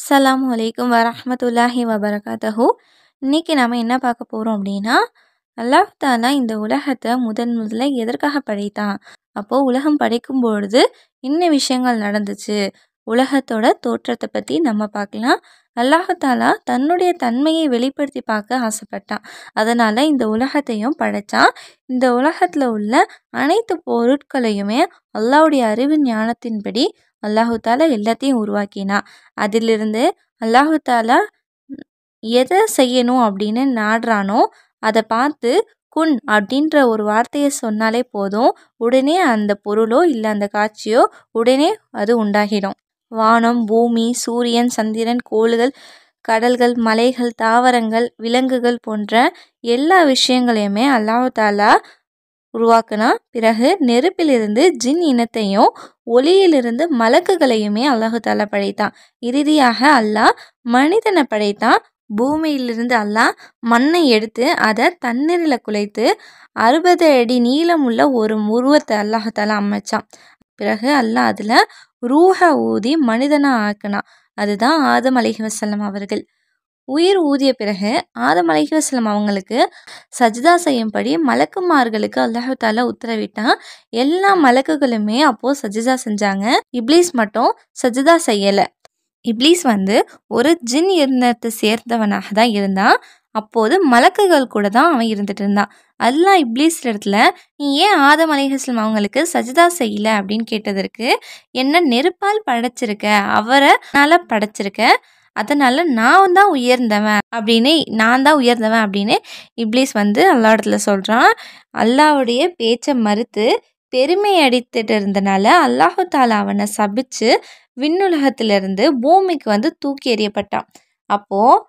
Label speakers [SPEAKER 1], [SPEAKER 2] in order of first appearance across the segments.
[SPEAKER 1] அஸ்லாம் வலைக்கம் வரமத்துல்லாஹி வபரகாத்தஹு இன்றைக்கி நாம் என்ன பார்க்க போகிறோம் அப்படின்னா அல்லாஹ் தாலா இந்த உலகத்தை முதன் முதல்ல எதற்காக படைத்தான் அப்போது உலகம் படைக்கும் பொழுது என்ன விஷயங்கள் நடந்துச்சு உலகத்தோட தோற்றத்தை பற்றி நம்ம பார்க்கலாம் அல்லாஹத்தாலா தன்னுடைய தன்மையை வெளிப்படுத்தி பார்க்க ஆசைப்பட்டான் அதனால் இந்த உலகத்தையும் படைத்தான் இந்த உலகத்தில் உள்ள அனைத்து பொருட்களையுமே அல்லாவுடைய அறிவு ஞானத்தின்படி அல்லாஹு தாலா எல்லாத்தையும் உருவாக்கினா அதிலிருந்து அல்லாஹு தாலா எதை செய்யணும் அப்படின்னு நாடுறானோ அதை பார்த்து குன் அப்படின்ற ஒரு வார்த்தையை சொன்னாலே போதும் உடனே அந்த பொருளோ இல்லை அந்த காட்சியோ உடனே அது உண்டாகிடும் வானம் பூமி சூரியன் சந்திரன் கோள்கள் கடல்கள் மலைகள் தாவரங்கள் விலங்குகள் போன்ற எல்லா விஷயங்களையுமே அல்லாஹு தாலா உருவாக்குனா பிறகு நெருப்பிலிருந்து ஜின் இனத்தையும் ஒளியிலிருந்து மலக்குகளையுமே அல்லாஹு தாலா படைத்தான் இறுதியாக அல்லாஹ் மனிதனை படைத்தான் பூமியிலிருந்து அல்லாஹ் மண்ணை எடுத்து அதை தண்ணீரில் குலைத்து அறுபது அடி நீளமுள்ள ஒரு உருவத்தை அல்லாஹால அமைச்சான் பிறகு அல்லாஹ் அதில் ரூஹ ஊதி மனிதனாக ஆக்கினான் அதுதான் ஆதம் அலிஹி வசல்லம் அவர்கள் உயிர் ஊதிய பிறகு ஆதம் அலைஹிவஸ்லம் அவங்களுக்கு சஜிதா செய்யும்படி மலக்குமார்களுக்கு அல்லாஹு தாலா உத்தரவிட்டான் எல்லா மலக்குகளுமே அப்போது சஜிதா செஞ்சாங்க இப்ளீஸ் மட்டும் சஜிதா செய்யலை இப்ளீஸ் வந்து ஒரு ஜின் இருந்தத்தை சேர்ந்தவனாக தான் இருந்தான் அப்போது மலக்குகள் கூட தான் அவன் இருந்துட்டு இருந்தான் அதெல்லாம் இப்ளீஸ் இடத்துல நீ ஏன் ஆதம் அலிஹஸ்லம் அவங்களுக்கு சஜிதா செய்யல அப்படின்னு கேட்டதற்கு என்ன நெருப்பால் படைச்சிருக்க அவரை நல்லா படைச்சிருக்க அதனால் நான் தான் உயர்ந்தவன் அப்படின்னு நான் தான் உயர்ந்தவன் அப்படின்னு இப்ளீஸ் வந்து அல்லா இடத்துல சொல்கிறான் அல்லாவுடைய பேச்சை மறுத்து பெருமை அடித்துட்டு இருந்தனால அல்லாஹு தாலா அவனை சபிச்சு விண்ணுலகத்திலிருந்து பூமிக்கு வந்து தூக்கி எறியப்பட்டான் அப்போது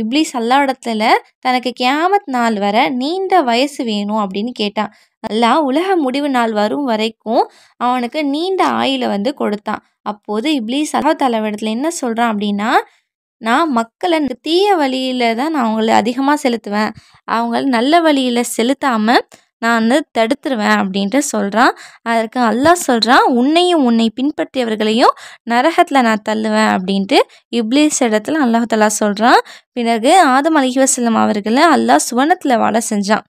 [SPEAKER 1] இப்ளீஸ் அல்லாவிடத்தில் இடத்துல தனக்கு கியாமத் நாள் வர நீண்ட வயசு வேணும் அப்படின்னு கேட்டான் அல்லா உலக முடிவு நாள் வரும் வரைக்கும் அவனுக்கு நீண்ட ஆயில வந்து கொடுத்தான் அப்போது இப்ளீஸ் அல்லா தலைவடத்தில் என்ன சொல்கிறான் அப்படின்னா நான் மக்களை தீய வழியில் தான் நான் அவங்கள அதிகமாக செலுத்துவேன் அவங்கள நல்ல வழியில் செலுத்தாமல் நான் வந்து தடுத்துருவேன் அப்படின்ட்டு சொல்கிறான் அதற்கு அல்லாஹ் சொல்கிறான் உன்னையும் உன்னை பின்பற்றியவர்களையும் நரகத்தில் நான் தள்ளுவேன் அப்படின்ட்டு இப்ளீஸ் இடத்துல அல்லாஹ் சொல்கிறான் பிறகு ஆதம் அலிஹிவசல்லம் அவர்களை அல்லாஹ் சுவனத்தில் வாழ செஞ்சான்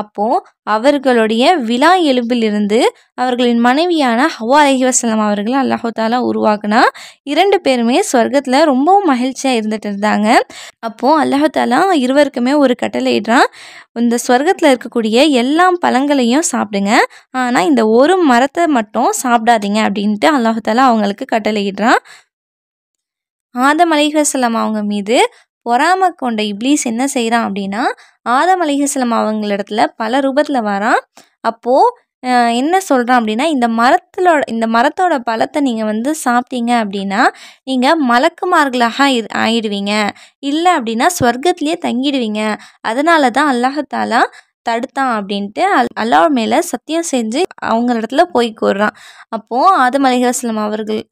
[SPEAKER 1] அப்போது அவர்களுடைய விழா எலும்பிலிருந்து அவர்களின் மனைவியான ஹவா அலிஹிவசல்லம் அவர்களை அல்லாஹாலா உருவாக்குனா இரண்டு பேருமே ஸ்வர்க்கத்தில் ரொம்பவும் மகிழ்ச்சியாக இருந்துட்டு இருந்தாங்க அப்போது அல்லாஹாலா இருவருக்குமே ஒரு கட்டளையிடுறான் இந்த ஸ்வர்க்கத்தில் இருக்கக்கூடிய எல்லா பழங்களையும் சாப்பிடுங்க ஆனால் இந்த ஒரு மரத்தை மட்டும் சாப்பிடாதீங்க அப்படின்ட்டு அல்லாஹாலா அவங்களுக்கு கட்டளையிடுறான் ஆதம் அலிஹசல்லாம் அவங்க மீது பொறாம கொண்ட இப்ளீஸ் என்ன செய்கிறான் அப்படின்னா ஆதம் அலிஹஸ்லம் அவங்களிடத்துல பல ரூபத்தில் வரான் அப்போது என்ன சொல்கிறான் அப்படின்னா இந்த மரத்திலோட இந்த மரத்தோட பழத்தை நீங்கள் வந்து சாப்பிட்டீங்க அப்படின்னா நீங்கள் மலக்குமார்களாக இரு ஆயிடுவீங்க இல்லை அப்படின்னா ஸ்வர்க்கத்திலே தங்கிடுவீங்க அதனால தான் அல்லாஹாலா தடுத்தான் அப்படின்ட்டு அல் அல்லாஹ் மேலே சத்தியம் செஞ்சு அவங்களிடத்துல போய் கூறுறான் அப்போது ஆதம் அலிஹஸ்லம் அவர்கள்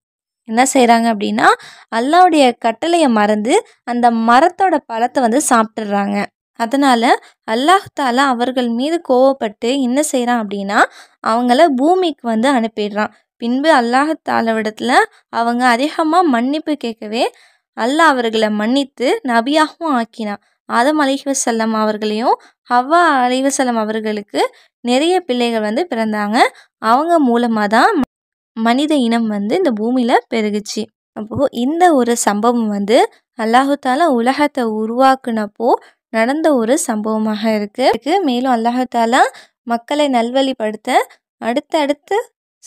[SPEAKER 1] என்ன செய்கிறாங்க அப்படின்னா அல்லாவுடைய கட்டளையை மறந்து அந்த மரத்தோட பழத்தை வந்து சாப்பிட்றாங்க அதனால் அல்லாஹ் தாலா அவர்கள் மீது கோவப்பட்டு என்ன செய்கிறான் அப்படின்னா அவங்கள பூமிக்கு வந்து அனுப்பிடுறான் பின்பு அல்லாஹாலவிடத்தில் அவங்க அதிகமாக மன்னிப்பு கேட்கவே அல்லாஹ் அவர்களை மன்னித்து நபியாகவும் ஆக்கினான் ஆதம் அலிஹசல்லம் அவர்களையும் ஹவ்வா அலிவசல்லம் அவர்களுக்கு நிறைய பிள்ளைகள் வந்து பிறந்தாங்க அவங்க மூலமாக தான் மனித இனம் வந்து இந்த பூமியில் பெருகுச்சு அப்போது இந்த ஒரு சம்பவம் வந்து அல்லாஹால உலகத்தை உருவாக்குனப்போ நடந்த ஒரு சம்பவமாக இருக்குது மேலும் அல்லாஹால மக்களை நல்வழிப்படுத்த அடுத்தடுத்த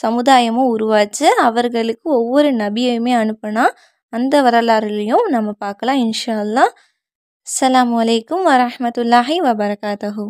[SPEAKER 1] சமுதாயமும் உருவாச்சு அவர்களுக்கு ஒவ்வொரு நபியுமே அனுப்பினா அந்த வரலாறுலையும் நம்ம பார்க்கலாம் இன்ஷா அல்லா அலாம் வலைக்கம் வரமத்துல்லாஹி வபரகாத்தஹூ